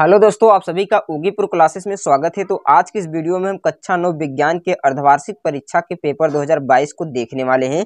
hello दोस्तों आप सभी का उगीपुर क्लासेस में स्वागत है तो आज की इस वीडियो में हम कक्षा नौ विज्ञान के अर्धवार्षिक परीक्षा के पेपर 2022 को देखने वाले हैं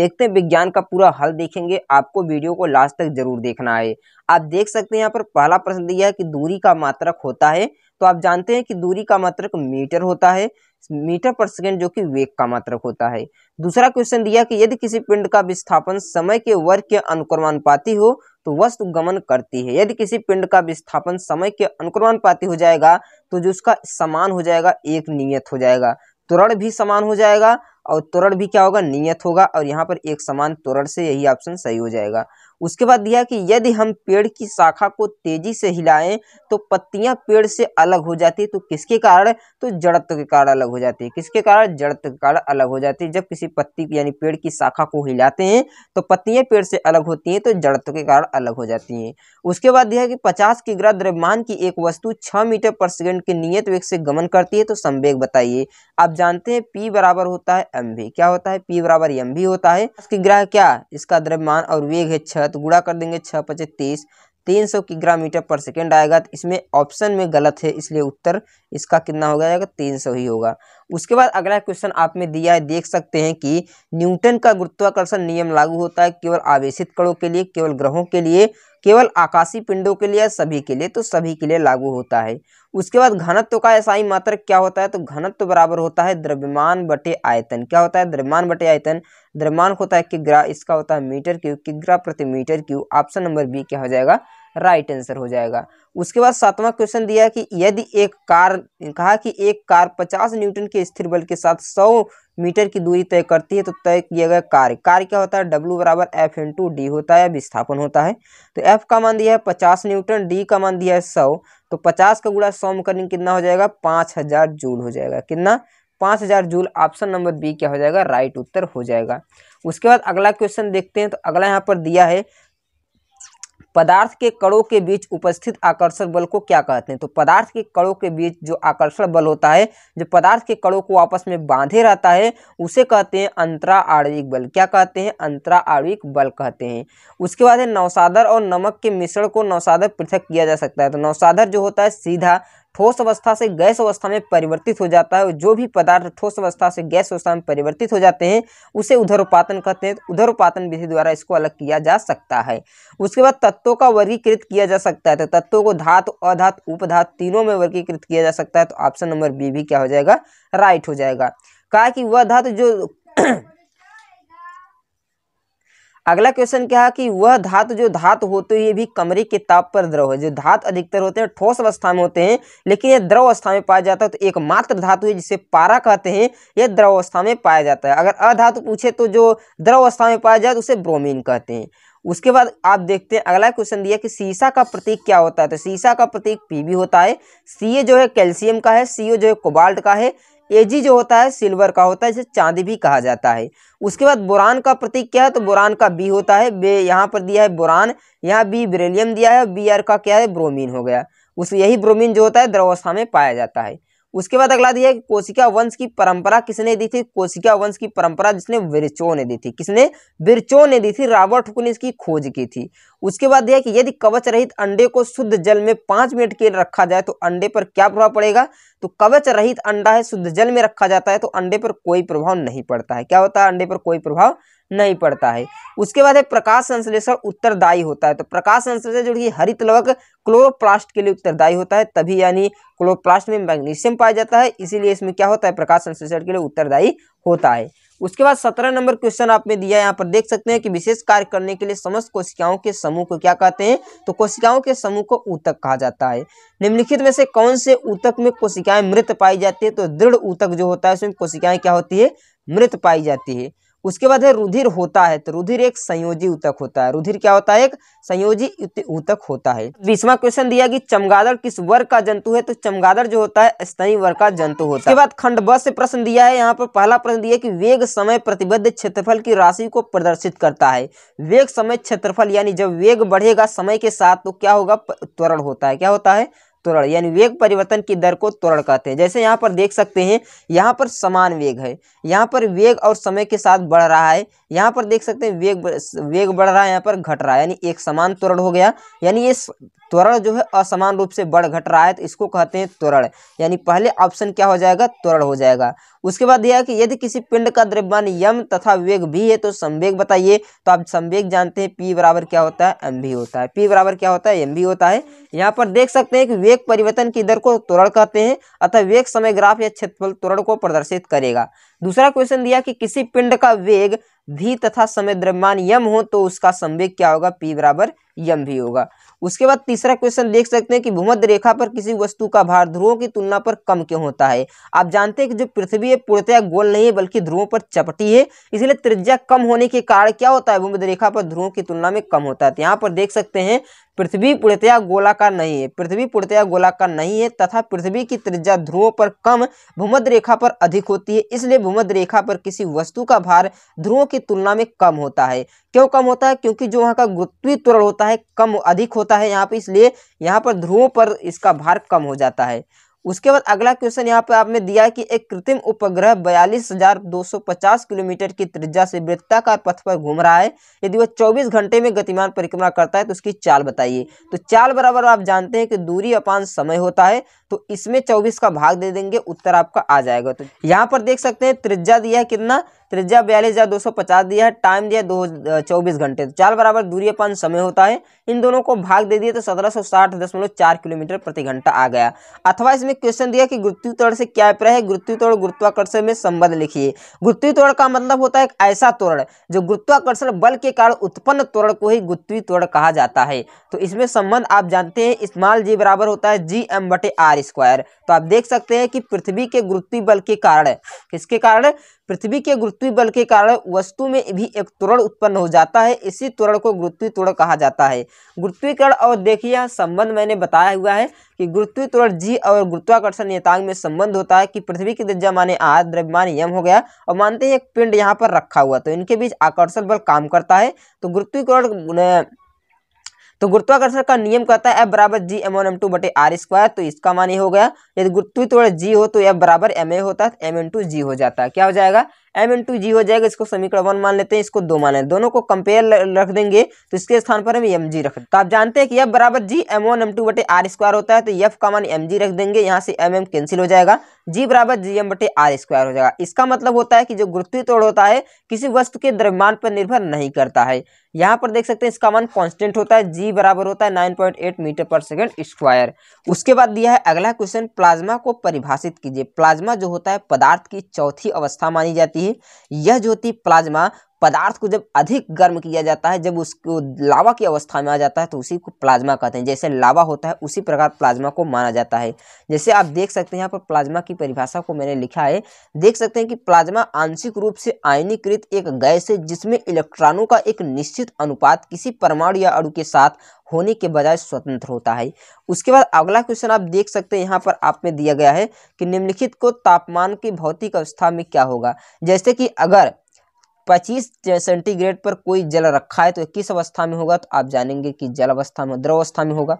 देखते हैं विज्ञान का पूरा हल देखेंगे आपको वीडियो को लास्ट तक जरूर देखना है आप देख सकते हैं यहाँ पर पहला प्रश्न दिया है कि दूरी का मात्रक होता है तो आप जानते हैं कि दूरी का मात्रक मीटर होता है मीटर पर सेकेंड जो कि वेग का मात्रक होता है दूसरा क्वेश्चन दिया कि यदि किसी पिंड का विस्थापन समय के वर्ग के अनुक्रमानुपाती हो तो वस्तु गमन करती है यदि किसी पिंड का विस्थापन समय के अनुक्रमानुपाती हो जाएगा तो जो उसका समान हो जाएगा एक नियत हो जाएगा त्वरण भी समान हो जाएगा और त्वरण भी क्या होगा नियत होगा और यहाँ पर एक समान त्वरण से यही ऑप्शन सही हो जाएगा उसके बाद दिया कि यदि हम पेड़ की शाखा को तेजी से हिलाएं तो पत्तियां पेड़ से अलग हो जाती है तो किसके कारण तो जड़त्व के कारण अलग हो जाती है किसके कारण जड़त्व के कारण अलग हो जाती है जब किसी पत्ती यानी पेड़ की शाखा को हिलाते हैं तो पत्तियां पेड़ से अलग होती हैं तो जड़त्व के कारण अलग हो जाती हैं उसके बाद दिया कि पचास की ग्रह द्रव्यमान की एक वस्तु छः मीटर पर सेकेंड के नियत वेग से गमन करती है तो संवेग बताइए आप जानते हैं पी बराबर होता है एम क्या होता है पी बराबर एम होता है ग्रह क्या इसका द्रव्यमान और वेग है छः रहा है तो गुड़ा कर देंगे छः पचे तीस तीन सौ किग्रा मीटर पर सेकेंड आएगा तो इसमें ऑप्शन में गलत है इसलिए उत्तर इसका कितना हो जाएगा तीन सौ ही होगा उसके बाद अगला क्वेश्चन आप में दिया है देख सकते हैं कि न्यूटन का गुरुत्वाकर्षण नियम लागू होता है केवल आवेशित कणों के लिए केवल ग्रहों के लिए केवल आकाशीय पिंडों के लिए सभी के लिए तो सभी के लिए लागू होता है उसके बाद घनत्व का ऐसा ही मात्र क्या होता है तो घनत्व बराबर होता है द्रव्यमान बटे आयतन क्या होता है द्रव्यमान बटे आयतन द्रव्यमान होता है किग्रा इसका होता है मीटर क्यू किग्रा प्रति metre cube option number B क्या हो जाएगा राइट आंसर हो जाएगा उसके बाद सातवां क्वेश्चन दिया कि यदि एक कार कहा कि एक कार 50 न्यूटन के स्थिर बल के साथ 100 मीटर की दूरी तय करती है तो तय किया गया कार्य कार्य क्या होता है डब्ल्यू बराबर एफ इन टू डी होता है विस्थापन होता है तो एफ का मान दिया है पचास न्यूटन डी का मान दिया है सौ तो पचास का गुड़ा सौ में कितना हो जाएगा पाँच हजार जूल हो जाएगा कितना पाँच हजार जूल ऑप्शन नंबर बी क्या हो जाएगा राइट उत्तर हो जाएगा उसके बाद अगला क्वेश्चन देखते हैं तो अगला यहाँ पर दिया है पदार्थ के कणों के बीच उपस्थित आकर्षण बल को क्या कहते हैं तो पदार्थ के कणों के बीच जो आकर्षण बल होता है जो पदार्थ के कणों को आपस में बांधे रहता है उसे कहते हैं अंतरा आणविक बल क्या कहते हैं अंतरा आणविक बल कहते हैं उसके बाद है नौसादर और नमक के मिश्रण को नौसादर पृथक किया जा सकता है तो नौसादर जो होता है सीधा ठोस अवस्था से गैस अवस्था में परिवर्तित हो जाता है जो भी पदार्थ ठोस अवस्था से गैस अवस्था में परिवर्तित हो जाते हैं उसे उधरोपातन कहते हैं तो उधरोपातन विधि द्वारा इसको अलग किया जा सकता है उसके बाद तत्वों का वर्गीकृत किया जा सकता है तो तत्वों को धातु अधात उपधात तीनों में वर्गीकृत किया जा सकता है तो ऑप्शन नंबर बी भी क्या हो जाएगा राइट हो जाएगा कहा कि वह धातु जो अगला क्वेश्चन क्या है कि वह धातु जो धातु होते हुए भी कमरे के ताप पर द्रव है जो धातु अधिकतर होते हैं ठोस अवस्था में होते हैं लेकिन यह द्रव अवस्था में पाया जाता है तो एकमात्र धातु है जिसे पारा कहते हैं यह द्रव अवस्था में पाया जाता है अगर अधातु पूछे तो जो द्रव अवस्था में पाया जाए है तो उसे ब्रोमीन कहते हैं उसके बाद आप देखते हैं अगला क्वेश्चन दिया कि सीसा का प्रतीक क्या होता है तो सीसा का प्रतीक पीबी होता है सीए जो है कैल्शियम का है सीओ जो है कोबाल्ट का है एजी जो होता है सिल्वर का होता है इसे चांदी भी कहा जाता है उसके बाद बुरान का प्रतीक क्या है तो बुरान का बी होता है बे यहाँ पर दिया है बुरान यहाँ बी ब्रेलियम दिया है बी आर का क्या है ब्रोमीन हो गया उस यही ब्रोमीन जो होता है द्रवस्था में पाया जाता है उसके बाद अगला दिया कि कोशिका वंश की परंपरा किसने दी थी कोशिका वंश की परंपरा जिसने विरचो ने दी थी किसने विरचो ने दी थी रॉबर्ट हुक ने इसकी खोज की थी उसके बाद दिया कि यदि कवच रहित अंडे को शुद्ध जल में पांच मिनट के लिए रखा जाए तो अंडे पर क्या प्रभाव पड़ेगा तो कवच रहित अंडा है शुद्ध जल में रखा जाता है तो अंडे पर कोई प्रभाव नहीं पड़ता है क्या होता है अंडे पर कोई प्रभाव नहीं पड़ता है उसके बाद है प्रकाश संश्लेषण उत्तरदायी होता है तो प्रकाश संश्लेषण जो कि हरित लवक क्लोरोप्लास्ट के लिए उत्तरदायी होता है तभी यानी क्लोरोप्लास्ट में मैग्नीशियम पाया जाता है इसीलिए इसमें क्या होता है प्रकाश संश्लेषण के लिए उत्तरदायी होता है उसके बाद सत्रह नंबर क्वेश्चन आपने दिया यहाँ पर देख सकते हैं कि विशेष कार्य करने के लिए समस्त कोशिकाओं के समूह को क्या कहते हैं तो कोशिकाओं के समूह को ऊतक कहा जाता है निम्नलिखित में से कौन से ऊतक में कोशिकाएं मृत पाई जाती है तो दृढ़ ऊतक जो होता है उसमें कोशिकाएं क्या होती है मृत पाई जाती है उसके बाद है रुधिर होता है तो रुधिर एक संयोजी उतक होता है रुधिर क्या होता है एक संयोजी उतक होता है बीसवा क्वेश्चन दिया कि चमगादड़ किस वर्ग का जंतु है तो चमगादड़ जो होता है स्तनी वर्ग का जंतु होता है उसके बाद खंड बस से प्रश्न दिया है यहाँ पर पहला प्रश्न दिया कि वेग समय प्रतिबद्ध क्षेत्रफल की राशि को प्रदर्शित करता है वेग समय क्षेत्रफल यानी जब वेग बढ़ेगा समय के साथ तो क्या होगा त्वरण होता है क्या होता है त्वरण यानी वेग परिवर्तन की दर को त्वरण कहते हैं जैसे यहाँ पर देख सकते हैं यहाँ पर समान वेग है यहाँ पर वेग और समय के साथ बढ़ रहा है यहाँ पर देख सकते हैं वेग वेग बढ़ रहा है यहाँ पर घट रहा है यानी एक समान त्वरण हो गया यानी ये त्वरण जो है असमान रूप से बढ़ घट रहा है तो इसको कहते हैं त्वरण यानी पहले ऑप्शन क्या हो जाएगा त्वरण हो जाएगा उसके बाद यह कि यदि किसी पिंड का द्रव्यमान यम तथा वेग भी है तो संवेग बताइए तो आप संवेग जानते हैं पी बराबर क्या होता है एम भी होता है पी बराबर क्या होता है एम भी होता है यहाँ पर देख सकते हैं कि वेग वेग परिवर्तन की दर को त्वरण कहते हैं अतः वेग समय ग्राफ या क्षेत्रफल त्वरण को प्रदर्शित करेगा दूसरा क्वेश्चन दिया कि किसी पिंड का वेग भी तथा समय द्रव्यमान यम हो तो उसका संवेग क्या होगा पी बराबर यम भी होगा उसके बाद तीसरा क्वेश्चन देख सकते हैं कि भूमध्य रेखा पर किसी वस्तु का भार ध्रुवों की तुलना पर कम क्यों होता है आप जानते हैं कि जो पृथ्वी है पूर्णतया गोल नहीं है बल्कि ध्रुवों पर चपटी है इसलिए त्रिज्या कम होने के कारण क्या होता है भूमध्य रेखा पर ध्रुवों की तुलना में कम होता है तो यहाँ पर देख सकते हैं पृथ्वी पूर्णतया गोलाकार नहीं है पृथ्वी पूर्णतया गोलाकार नहीं है तथा पृथ्वी की त्रिज्या ध्रुवों पर कम भूमध्य रेखा पर अधिक होती है इसलिए भूमध्य रेखा पर किसी वस्तु का भार ध्रुवों की तुलना में कम होता है क्यों कम होता है क्योंकि जो वहाँ का गुरुत्वीय त्वरण होता है कम अधिक होता है यहाँ पर इसलिए यहाँ पर ध्रुवों पर इसका भार कम हो जाता है उसके बाद अगला क्वेश्चन यहाँ पे आपने दिया है कि एक कृत्रिम उपग्रह बयालीस हजार दो सौ पचास किलोमीटर की त्रिज्या से वृत्ताकार पथ पर घूम रहा है यदि वह चौबीस घंटे में गतिमान परिक्रमा करता है तो उसकी चाल बताइए तो चाल बराबर आप जानते हैं कि दूरी अपान समय होता है तो इसमें चौबीस का भाग दे देंगे उत्तर आपका आ जाएगा तो यहाँ पर देख सकते हैं त्रिज्या दिया है कितना त्रिज्या बयालीस हजार दो सौ पचास दिया है टाइम दिया दो चौबीस घंटे तो चार बराबर दूरी अपन समय होता है इन दोनों को भाग दे दिए तो सत्रह सौ साठ दशमलव चार किलोमीटर प्रति घंटा आ गया अथवा इसमें क्वेश्चन दिया कि गुरुत्वीतोड़ से क्या अभिप्राय है गुरुत्वीतोड़ गुरुत्वाकर्षण में संबंध लिखिए गुरुत्वीतोड़ का मतलब होता है एक ऐसा तोरण जो गुरुत्वाकर्षण बल के कारण उत्पन्न तोरण को ही गुरुत्वी तोरण कहा जाता है तो इसमें संबंध आप जानते हैं स्मॉल जी बराबर होता है जी एम बटे आर स्क्वायर तो आप देख सकते हैं कि पृथ्वी के गुरुत्वी बल के कारण किसके कारण पृथ्वी के गुरुत्वी बल के कारण वस्तु में भी एक त्वरण उत्पन्न हो जाता है इसी त्वरण को गुरुत्वी त्वरण कहा जाता है गुरुत्वीकरण और देखिए यहाँ संबंध मैंने बताया हुआ है कि गुरुत्वी त्वरण जी और गुरुत्वाकर्षण नियतांक में संबंध होता है कि पृथ्वी की दर्जा माने आ द्रव्यमान यम हो गया और मानते हैं एक पिंड यहाँ पर रखा हुआ तो इनके बीच आकर्षण बल काम करता है तो गुरुत्वीकरण तो गुरुत्वाकर्षण का नियम कहता है एफ बराबर G M one M two बटे आर स्क्वायर तो इसका मान ये हो गया यदि गुरुत्व त्वरण जी हो तो एफ बराबर एम ए होता है एम एन टू जी हो जाता है क्या हो जाएगा एम इन टू जी हो जाएगा इसको समीकरण वन मान लेते हैं इसको दो मान लेते दोनों को कंपेयर रख देंगे तो इसके स्थान पर हम एम जी रख तो आप जानते हैं कि एफ बराबर G M one M two बटे आर स्क्वायर होता है तो एफ का मान एम जी रख देंगे यहाँ से एम एम कैंसिल हो जाएगा जी बराबर जी एम बटे आर स्क्वायर हो जाएगा इसका मतलब होता है कि जो गुरुत्वीय तोड़ होता है किसी वस्तु के द्रव्यमान पर निर्भर नहीं करता है यहाँ पर देख सकते हैं इसका मान कांस्टेंट होता है जी बराबर होता है नाइन पॉइंट एट मीटर पर सेकंड स्क्वायर उसके बाद दिया है अगला क्वेश्चन प्लाज्मा को परिभाषित कीजिए प्लाज्मा जो होता है पदार्थ की चौथी अवस्था मानी जाती है यह ज्योति प्लाज्मा पदार्थ को जब अधिक गर्म किया जाता है जब उसको लावा की अवस्था में आ जाता है तो उसी को प्लाज्मा कहते हैं जैसे लावा होता है उसी प्रकार प्लाज्मा को माना जाता है जैसे आप देख सकते हैं यहाँ पर प्लाज्मा की परिभाषा को मैंने लिखा है देख सकते हैं कि प्लाज्मा आंशिक रूप से आयनीकृत एक गैस है जिसमें इलेक्ट्रॉनों का एक निश्चित अनुपात किसी परमाणु या अणु के साथ होने के बजाय स्वतंत्र होता है उसके बाद अगला क्वेश्चन आप देख सकते हैं यहाँ पर आप में दिया गया है कि निम्नलिखित को तापमान की भौतिक अवस्था में क्या होगा जैसे कि अगर पच्चीस सेंटीग्रेड पर कोई जल रखा है तो किस अवस्था में होगा तो आप जानेंगे कि जल अवस्था में द्रव अवस्था में होगा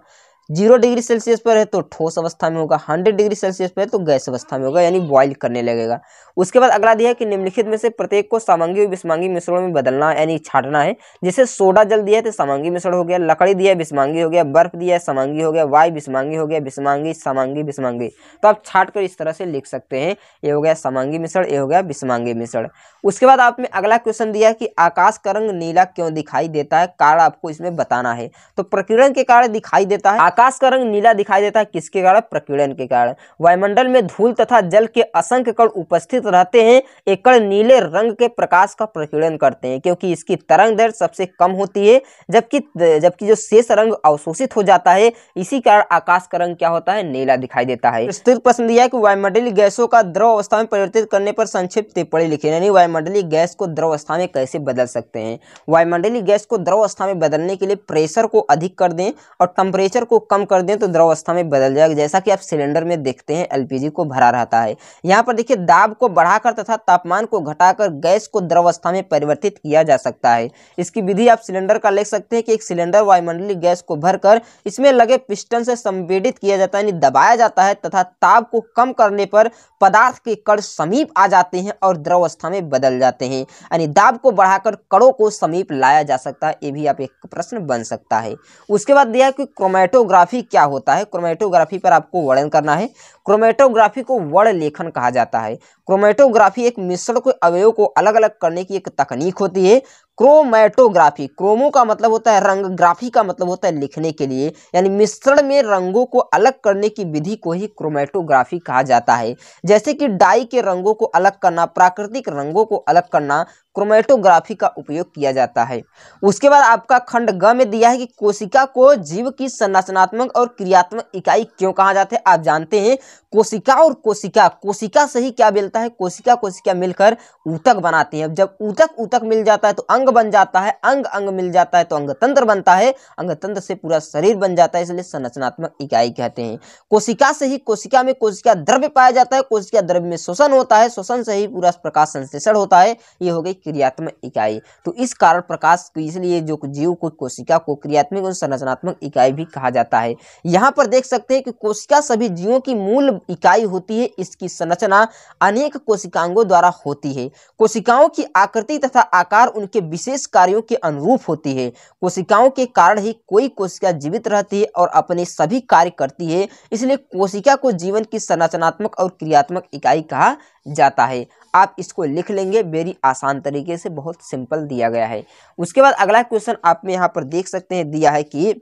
जीरो डिग्री सेल्सियस पर है तो ठोस अवस्था में होगा हंड्रेड डिग्री सेल्सियस पर है तो गैस अवस्था में होगा यानी बॉइल करने लगेगा उसके बाद अगला दिया है कि निम्नलिखित में से प्रत्येक को सामांगी और विस्मांगी मिश्रण में बदलना यानी छाटना है जैसे सोडा जल दिया है तो सामांगी मिश्रण हो गया लकड़ी दिया है विस्मांगी हो गया बर्फ दिया है सामांगी हो गया वायु विस्मांगी हो गया विस्मांगी सामांगी विस्मांगी तो आप छाट इस तरह से लिख सकते हैं ये हो गया सामांगी मिश्रण ये हो गया विस्मांगी मिश्रण उसके बाद आपने अगला क्वेश्चन दिया कि आकाश का रंग नीला क्यों दिखाई देता है कारण आपको इसमें बताना है तो प्रकीर्ण के कारण दिखाई देता है आकाश का रंग नीला दिखाई देता है किसके कारण प्रकीर्णन के कारण वायुमंडल में धूल तथा जल के असंख्य कण उपस्थित रहते हैं ये कण नीले रंग के प्रकाश का प्रकीर्णन करते हैं क्योंकि इसकी तरंग दर सबसे कम होती है जबकि जबकि जो शेष रंग अवशोषित हो जाता है इसी कारण आकाश का रंग क्या होता है नीला दिखाई देता है स्थिर प्रश्न दिया कि वायुमंडलीय गैसों का द्रव अवस्था में परिवर्तित करने पर संक्षिप्त टिप्पणी लिखी यानी वायुमंडलीय गैस को द्रव अवस्था में कैसे बदल सकते हैं वायुमंडलीय गैस को द्रव अवस्था में बदलने के लिए प्रेशर को अधिक कर दें और टेम्परेचर को कम कर दें तो द्रवस्था में बदल जाएगा जैसा कि आप सिलेंडर में देखते हैं एलपीजी को भरा रहता है यहाँ पर देखिए दाब को बढ़ाकर तथा तापमान को घटाकर गैस को द्रवस्था में परिवर्तित किया जा सकता है इसकी विधि आप सिलेंडर का लिख सकते हैं कि एक सिलेंडर वायुमंडलीय गैस को भरकर इसमें लगे पिस्टन से संवेदित किया जाता है यानी दबाया जाता है तथा ताप को कम करने पर पदार्थ के कण समीप आ जाते हैं और द्रवस्था में बदल जाते हैं यानी दाब को बढ़ाकर कड़ों को समीप लाया जा सकता है ये भी आप एक प्रश्न बन सकता है उसके बाद दिया कि क्रोमेटोग्राफ क्रोमेटोग्राफी क्या होता है क्रोमेटोग्राफी पर आपको वर्णन करना है क्रोमेटोग्राफी को वर्ण लेखन कहा जाता है क्रोमेटोग्राफी एक मिश्रण को अवयव को अलग अलग करने की एक तकनीक होती है क्रोमैटोग्राफी क्रोमो का मतलब होता है रंग ग्राफी का मतलब होता है लिखने के लिए यानी मिश्रण में रंगों को अलग करने की विधि को ही क्रोमैटोग्राफी कहा जाता है जैसे कि डाई के रंगों को अलग करना प्राकृतिक रंगों को अलग करना क्रोमैटोग्राफी का उपयोग किया जाता है उसके बाद आपका खंड ग में दिया है कि कोशिका को जीव की संरचनात्मक और क्रियात्मक इकाई क्यों कहा जाता है आप जानते हैं कोशिका और कोशिका कोशिका से ही क्या मिलता है कोशिका कोशिका मिलकर ऊतक बनाती है जब ऊतक ऊतक मिल जाता है तो अंग अंग बन जाता है अंग अंग मिल जाता है तो अंग तंत्र बनता है अंग तंत्र से पूरा शरीर बन जाता है इसलिए संरचनात्मक इकाई कहते हैं कोशिका से ही कोशिका में कोशिका द्रव्य पाया जाता है कोशिका द्रव्य में शोषण होता है शोषण से ही पूरा प्रकाश संश्लेषण होता है ये हो गई क्रियात्मक इकाई तो इस कारण प्रकाश इसलिए जो जीव को कोशिका को क्रियात्मक और संरचनात्मक इकाई भी कहा जाता है यहाँ पर देख सकते हैं कि कोशिका सभी जीवों की मूल इकाई होती है इसकी संरचना अनेक कोशिकांगों द्वारा होती है कोशिकाओं की आकृति तथा आकार उनके विशेष कार्यों के अनुरूप होती है कोशिकाओं के कारण ही कोई कोशिका जीवित रहती है और अपने सभी कार्य करती है इसलिए कोशिका को जीवन की संरचनात्मक और क्रियात्मक इकाई कहा जाता है आप इसको लिख लेंगे वेरी आसान तरीके से बहुत सिंपल दिया गया है उसके बाद अगला क्वेश्चन आप में यहाँ पर देख सकते हैं दिया है कि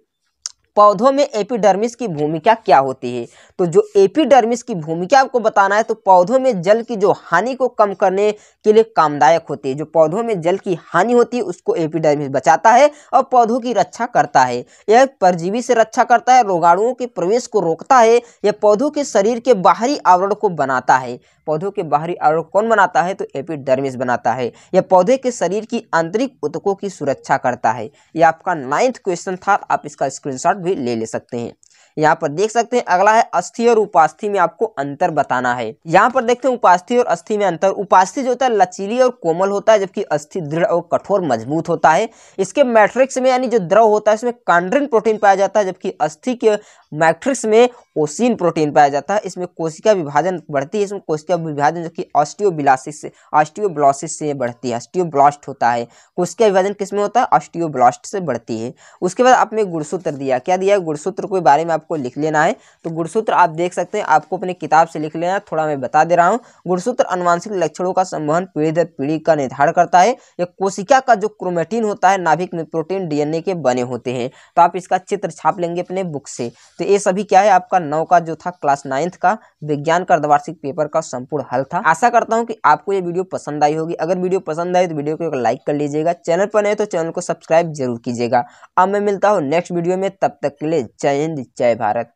पौधों में एपिडर्मिस की भूमिका क्या होती है तो जो एपिडर्मिस की भूमिका आपको बताना है तो पौधों में जल की जो हानि को कम करने के लिए कामदायक होती है जो पौधों में जल की हानि होती है उसको एपिडर्मिस बचाता है और पौधों की रक्षा करता है यह परजीवी से रक्षा करता है रोगाणुओं के प्रवेश को रोकता है यह पौधों के शरीर के बाहरी आवरण को बनाता है पौधों के बाहरी आवरण कौन बनाता है तो एपिडर्मिस बनाता है यह पौधे के शरीर की आंतरिक उत्कों की सुरक्षा करता है यह आपका नाइन्थ क्वेश्चन था आप इसका स्क्रीनशॉट भी ले ले सकते हैं यहाँ पर देख सकते हैं अगला है अस्थि और उपास्थि में आपको अंतर बताना है यहाँ पर देखते हैं उपास्थि और अस्थि में अंतर उपास्थि जो होता है लचीली और कोमल होता है जबकि अस्थि दृढ़ और कठोर मजबूत होता है इसके मैट्रिक्स में यानी जो द्रव होता है इसमें कांड्रिन प्रोटीन पाया जाता है जबकि अस्थि के मैट्रिक्स में ओसिन प्रोटीन पाया जाता है इसमें कोशिका विभाजन बढ़ती है इसमें कोशिका विभाजन जो कि ऑस्टियोबिलासिस से ऑस्टियोब्लासिस से बढ़ती है ऑस्टियोब्लास्ट होता है कोशिका विभाजन किस में होता है ऑस्टियोब्लास्ट से बढ़ती है उसके बाद आपने गुणसूत्र दिया क्या दिया है गुणसूत्र के बारे में आपको लिख लेना है तो गुणसूत्र आप देख सकते हैं आपको अपनी किताब से लिख लेना थोड़ा मैं बता दे रहा हूँ गुणसूत्र अनुवांशिक लक्षणों का संवहन पीढ़ी दर पीढ़ी का निर्धारण करता है या कोशिका का जो क्रोमेटीन होता है नाभिक में प्रोटीन डीएनए के बने होते हैं तो आप इसका चित्र छाप लेंगे अपने बुक से तो तो ये सभी क्या है आपका नौ का जो था क्लास नाइन्थ का विज्ञान का अर्धवार्षिक पेपर का संपूर्ण हल था आशा करता हूँ कि आपको ये वीडियो पसंद आई होगी अगर वीडियो पसंद आई तो वीडियो को एक लाइक कर लीजिएगा चैनल पर नए तो चैनल को सब्सक्राइब जरूर कीजिएगा अब मैं मिलता हूँ नेक्स्ट वीडियो में तब तक के लिए जय हिंद जय भारत